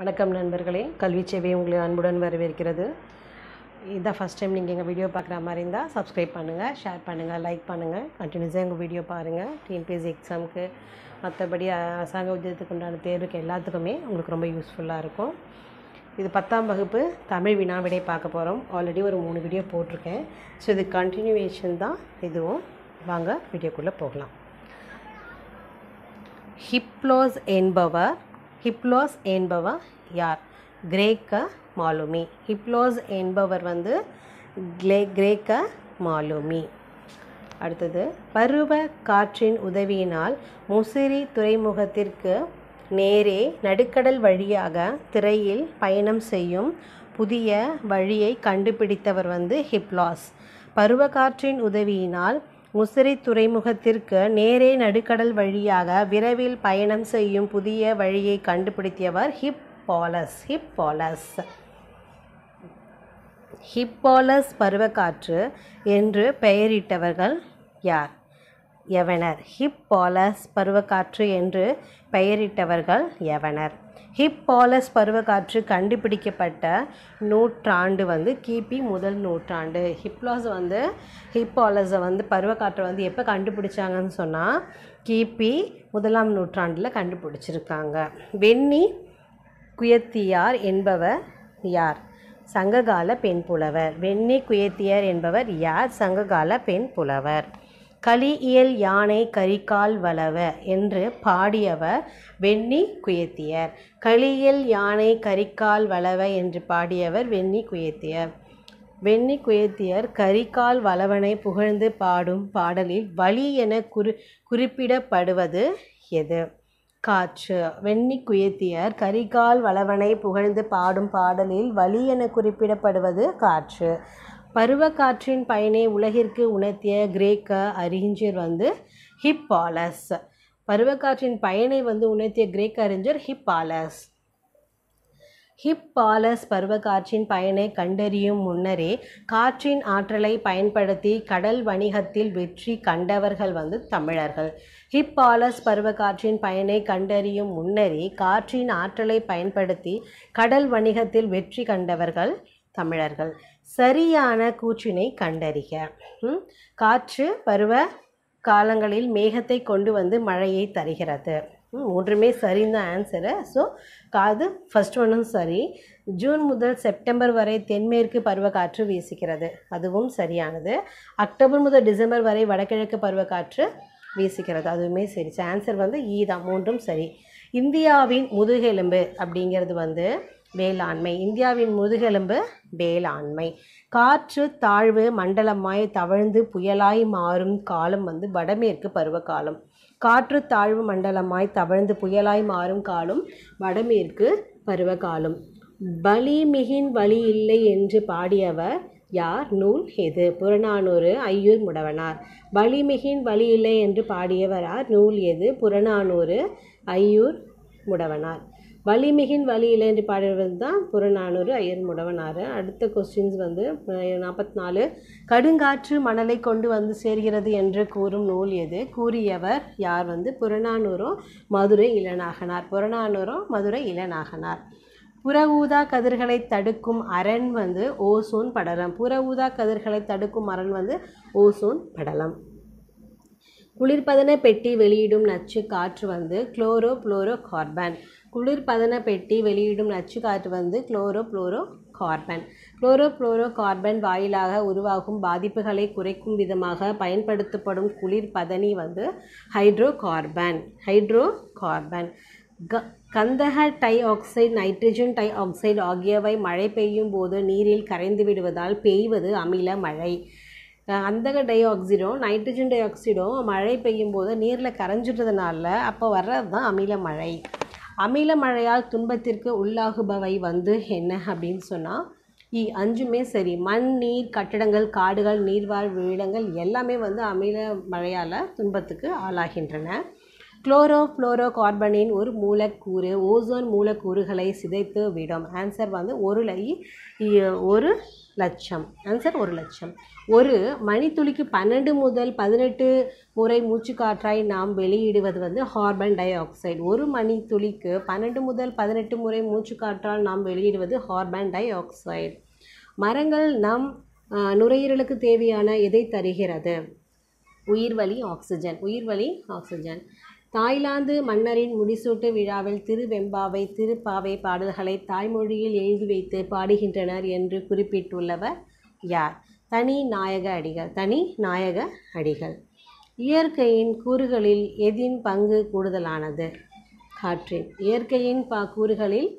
வணக்கம் நண்பர்களே கல்வி சேவை உங்களை அன்புடன் வரவேற்கிறது இதான் ஃபஸ்ட் டைம் நீங்கள் எங்கள் வீடியோ பார்க்குற மாதிரி இருந்தால் சப்ஸ்கிரைப் பண்ணுங்கள் ஷேர் பண்ணுங்கள் லைக் பண்ணுங்கள் கண்டினியூஸாக எங்கள் வீடியோ பாருங்கள் டிஎன்பிஎஸ்சி எக்ஸாமுக்கு மற்றபடி அரசாங்க உத்தியத்துக்கு உண்டான தேர்வுக்கு எல்லாத்துக்குமே உங்களுக்கு ரொம்ப யூஸ்ஃபுல்லாக இருக்கும் இது பத்தாம் வகுப்பு தமிழ் வினாவிடை பார்க்க போகிறோம் ஆல்ரெடி ஒரு மூணு வீடியோ போட்டிருக்கேன் ஸோ இது கண்டினியூவேஷன் தான் இதுவும் வாங்க வீடியோக்குள்ளே போகலாம் ஹிப்லோஸ் என்பவர் ஹிப்லோஸ் என்பவர் யார் கிரேக்க மாலுமி ஹிப்லோஸ் என்பவர் வந்து கிளே கிரேக்க மாலுமி அடுத்தது பருவ காற்றின் உதவியினால் முசிறி துறைமுகத்திற்கு நேரே நடுக்கடல் வழியாக திரையில் பயணம் செய்யும் புதிய வழியை கண்டுபிடித்தவர் வந்து ஹிப்லாஸ் காற்றின் உதவியினால் முசிறி துறைமுகத்திற்கு நேரே நடுக்கடல் வழியாக விரைவில் பயணம் செய்யும் புதிய வழியை கண்டுபிடித்தவர் ஹிப்பாலஸ் ஹிப்பாலஸ் ஹிப்பாலஸ் பருவக்காற்று என்று பெயரிட்டவர்கள் யார் எவனர் ஹிப்பாலஸ் பருவக்காற்று என்று பெயரிட்டவர்கள் எவனர் ஹிப்பாலஸ் பருவக்காற்று கண்டுபிடிக்கப்பட்ட நூற்றாண்டு வந்து கிபி முதல் நூற்றாண்டு ஹிப்லாஸ் வந்து ஹிப்பாலஸை வந்து பருவக்காற்றை வந்து எப்போ கண்டுபிடிச்சாங்கன்னு சொன்னால் கிபி முதலாம் நூற்றாண்டில் கண்டுபிடிச்சிருக்காங்க வெண்ணி குயத்தியார் என்பவர் யார் சங்ககால பெண் புலவர் வெண்ணி குயத்தியார் என்பவர் யார் சங்ககால பெண் புலவர் கலியியல் யானை கரிகால் வளவ என்று பாடியவர் வெண்ணி குயத்தியர் கலியியல் யானை கரிகால் வளவ என்று பாடியவர் வெண்ணி குயத்தியர் வெண்ணி குயத்தியர் கரிகால் வளவனை புகழ்ந்து பாடும் பாடலில் வலி என குறி குறிப்பிடப்படுவது எது காற்று வெண்ணி குயத்தியர் கரிகால் வளவனை புகழ்ந்து பாடும் பாடலில் வலி என குறிப்பிடப்படுவது காற்று பருவக்காற்றின் பயனை உலகிற்கு உணர்த்திய கிரேக்க அறிஞர் வந்து ஹிப்பாலஸ் பருவக்காற்றின் பயனை வந்து உணர்த்திய கிரேக்க அறிஞர் ஹிப்பாலஸ் ஹிப்பாலஸ் பருவக்காற்றின் பயனை கண்டறியும் முன்னரே காற்றின் ஆற்றலை பயன்படுத்தி கடல் வணிகத்தில் வெற்றி கண்டவர்கள் வந்து தமிழர்கள் ஹிப்பாலஸ் பருவக்காற்றின் பயனை கண்டறியும் முன்னரே காற்றின் ஆற்றலை பயன்படுத்தி கடல் வணிகத்தில் வெற்றி கண்டவர்கள் தமிழர்கள் சரியான கூற்றினை கண்டறிக காற்று பருவ காலங்களில் மேகத்தை கொண்டு வந்து மழையை தருகிறது மூன்றுமே சரிந்த ஆன்சரு ஸோ காது ஃபஸ்ட் ஒன்றும் சரி ஜூன் முதல் செப்டம்பர் வரை தென்மேற்கு பருவக்காற்று வீசுகிறது அதுவும் சரியானது அக்டோபர் முதல் டிசம்பர் வரை வடகிழக்கு பருவக்காற்று வீசுகிறது அதுவுமே சரி ஆன்சர் வந்து ஈ e தான் மூன்றும் சரி இந்தியாவின் முதுகெலும்பு அப்படிங்கிறது வந்து வேளாண்மை இந்தியாவின் முதுகெலும்பு வேளாண்மை காற்று தாழ்வு மண்டலமாய் தவழ்ந்து புயலாய் மாறும் காலம் வந்து வடமேற்கு பருவகாலம் காற்று தாழ்வு மண்டலமாய் தவழ்ந்து புயலாய் மாறும் காலம் வடமேற்கு பருவகாலம் பலி மிகின் வழி இல்லை என்று பாடியவர் யார் நூல் எது புறநானூறு ஐயூர் முடவனார் வலிமிகின் வழி இல்லை என்று பாடியவரார் நூல் எது புறநானூறு ஐயூர் முடவனார் வலிமிகின் வலி என்று பாடல்கள் தான் புறநானூறு ஐயர் முடவனார் அடுத்த கொஸ்டின்ஸ் வந்து நாற்பத்தி நாலு கடுங்காற்று மணலை கொண்டு வந்து சேர்கிறது என்று கூறும் நூல் எது கூறியவர் யார் வந்து புறநானூரும் மதுரை இளநாகனார் புறநானூரும் மதுரை இளநாகனார் புற ஊதா கதிர்களை தடுக்கும் அரண் வந்து ஓசோன் படலம் புற ஊதா கதிர்களை தடுக்கும் அரண் வந்து ஓசோன் படலம் குளிர்பதன பெட்டி வெளியிடும் நச்சு காற்று வந்து குளோரோ புளோரோ கார்பன் குளிர்பதன பெட்டி வெளியிடும் நச்சு காற்று வந்து chlorofluorocarbon chlorofluorocarbon வாயிலாக உருவாகும் பாதிப்புகளை குறைக்கும் விதமாக பயன்படுத்தப்படும் குளிர்பதனி வந்து ஹைட்ரோ கார்பன் ஹைட்ரோ கார்பன் க கந்தக dioxide nitrogen dioxide ஆகியவை மழை பெய்யும் போது நீரில் கரைந்து விடுவதால் பெய்வது அமில மழை அந்தக டை ஆக்சைடும் நைட்ரஜன் டை ஆக்சைடும் மழை பெய்யும் போது நீரில் கரைஞ்சிட்டதுனால அப்போ வர்றது தான் அமில மழை அமில மழையால் துன்பத்திற்கு உள்ளாகுபவை வந்து என்ன அப்படின்னு சொன்னால் இ அஞ்சுமே சரி மண் நீர் கட்டடங்கள் காடுகள் நீர்வாழ் இடங்கள் எல்லாமே வந்து அமில மழையால் துன்பத்துக்கு ஆளாகின்றன குளோரோ ஃப்ளோரோ கார்பனின் ஒரு மூலக்கூறு ஓசோன் மூலக்கூறுகளை சிதைத்து விடும் ஆன்சர் வந்து ஒரு ஒரு லட்சம் ஆன்சர் ஒரு லட்சம் ஒரு மணித்துளிக்கு பன்னெண்டு முதல் பதினெட்டு முறை மூச்சு காற்றாய் நாம் வெளியிடுவது வந்து ஹார்பன் டை ஆக்சைடு ஒரு மணித்துளிக்கு பன்னெண்டு முதல் பதினெட்டு முறை மூச்சு காற்றால் நாம் வெளியிடுவது ஹார்பன் டை ஆக்சைடு மரங்கள் நம் நுரையீரலுக்கு தேவையான எதை தருகிறது உயிர்வழி ஆக்சிஜன் உயிர்வழி ஆக்சிஜன் தாய்லாந்து மன்னரின் முடிசூட்டு விழாவில் திருவெம்பாவை திருப்பாவை பாடல்களை தாய்மொழியில் எழுதி வைத்து பாடுகின்றனர் என்று குறிப்பிட்டுள்ளவர் யார் தனி நாயக அடிகள் தனி நாயக அடிகள் இயற்கையின் கூறுகளில் எதின் பங்கு கூடுதலானது காற்றின் இயற்கையின் ப கூறுகளில்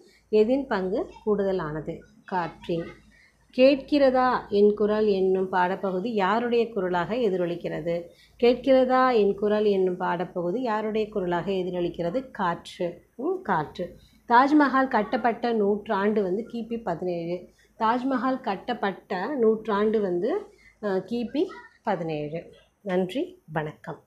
எதின் பங்கு கூடுதலானது காற்றின் கேட்கிறதா என் குரல் என்னும் பாடப்பகுதி யாருடைய குரலாக எதிரொலிக்கிறது கேட்கிறதா என் குரல் என்னும் பாடப்பகுதி யாருடைய குரலாக எதிரொலிக்கிறது காற்று காற்று தாஜ்மஹால் கட்டப்பட்ட நூற்றாண்டு வந்து கிபி பதினேழு தாஜ்மஹால் கட்டப்பட்ட நூற்றாண்டு வந்து கிபி பதினேழு நன்றி வணக்கம்